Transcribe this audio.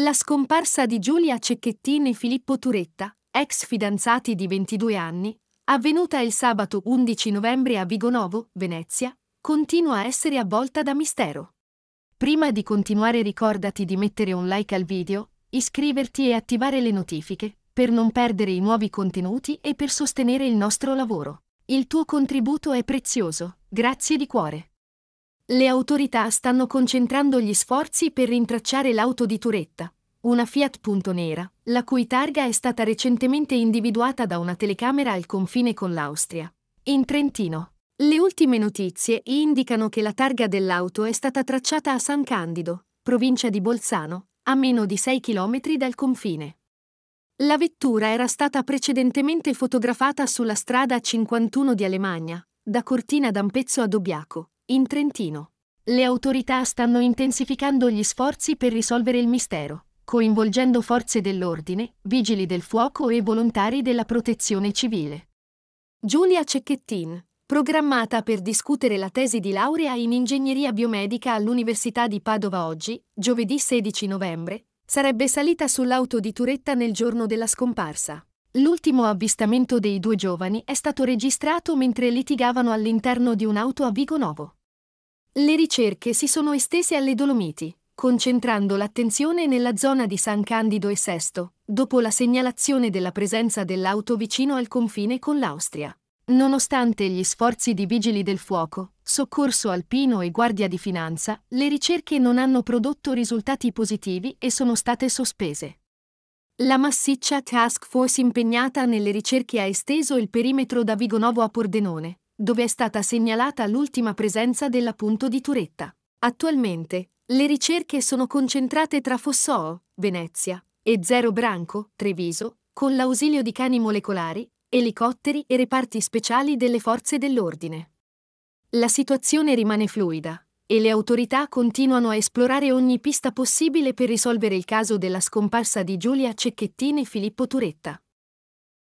La scomparsa di Giulia Cecchettini e Filippo Turetta, ex fidanzati di 22 anni, avvenuta il sabato 11 novembre a Vigonovo, Venezia, continua a essere avvolta da mistero. Prima di continuare ricordati di mettere un like al video, iscriverti e attivare le notifiche per non perdere i nuovi contenuti e per sostenere il nostro lavoro. Il tuo contributo è prezioso, grazie di cuore. Le autorità stanno concentrando gli sforzi per rintracciare l'auto di Turetta, una Fiat Punto Nera, la cui targa è stata recentemente individuata da una telecamera al confine con l'Austria. In Trentino. Le ultime notizie indicano che la targa dell'auto è stata tracciata a San Candido, provincia di Bolzano, a meno di 6 km dal confine. La vettura era stata precedentemente fotografata sulla strada 51 di Alemagna, da Cortina d'Ampezzo a Dobbiaco, in Trentino. Le autorità stanno intensificando gli sforzi per risolvere il mistero, coinvolgendo forze dell'ordine, vigili del fuoco e volontari della protezione civile. Giulia Cecchettin, programmata per discutere la tesi di laurea in ingegneria biomedica all'Università di Padova oggi, giovedì 16 novembre, sarebbe salita sull'auto di Turetta nel giorno della scomparsa. L'ultimo avvistamento dei due giovani è stato registrato mentre litigavano all'interno di un'auto a Vigo Novo. Le ricerche si sono estese alle Dolomiti, concentrando l'attenzione nella zona di San Candido e Sesto, dopo la segnalazione della presenza dell'auto vicino al confine con l'Austria. Nonostante gli sforzi di vigili del fuoco, soccorso alpino e guardia di finanza, le ricerche non hanno prodotto risultati positivi e sono state sospese. La massiccia task force impegnata nelle ricerche ha esteso il perimetro da Vigonovo a Pordenone, dove è stata segnalata l'ultima presenza dell'appunto di Turetta. Attualmente, le ricerche sono concentrate tra Fossoo, Venezia, e Zero Branco, Treviso, con l'ausilio di cani molecolari, elicotteri e reparti speciali delle forze dell'ordine. La situazione rimane fluida e le autorità continuano a esplorare ogni pista possibile per risolvere il caso della scomparsa di Giulia Cecchettini e Filippo Turetta.